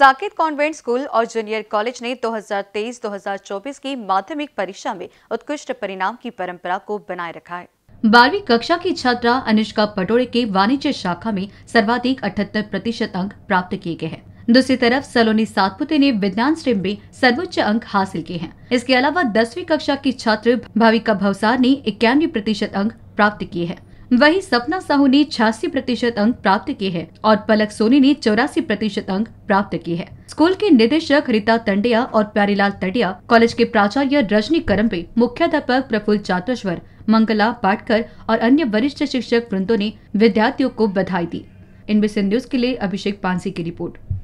Saket convent school और junior college ने 2023-2024 की माध्यमिक परीक्षा में उत्कृष्ट परिणाम की परंपरा को बनाए रखा है बारहवीं कक्षा की छात्रा अनुष्का पटोड़े के वाणिज्य शाखा में सर्वाधिक अठहत्तर प्रतिशत अंक प्राप्त किए गए हैं दूसरी तरफ सलोनी सातपुते ने विज्ञान स्ट्रीम में सर्वोच्च अंक हासिल किए हैं इसके अलावा दसवीं कक्षा की छात्र भाविका भवसार ने इक्यानवे प्रतिशत अंक प्राप्त किए हैं वहीं सपना साहू ने छियासी प्रतिशत अंक प्राप्त किए हैं और पलक सोनी ने चौरासी प्रतिशत अंक प्राप्त किए हैं स्कूल के निदेशक रीता तंडिया और प्यारीलाल तंडिया कॉलेज के प्राचार्य रजनी करम्बे मुख्याध्यापक प्रफुल्ल चातुश्वर मंगला पाटकर और अन्य वरिष्ठ शिक्षक वृंदो ने विद्यार्थियों को बधाई दी इनबीसी न्यूज के लिए अभिषेक पांसी की रिपोर्ट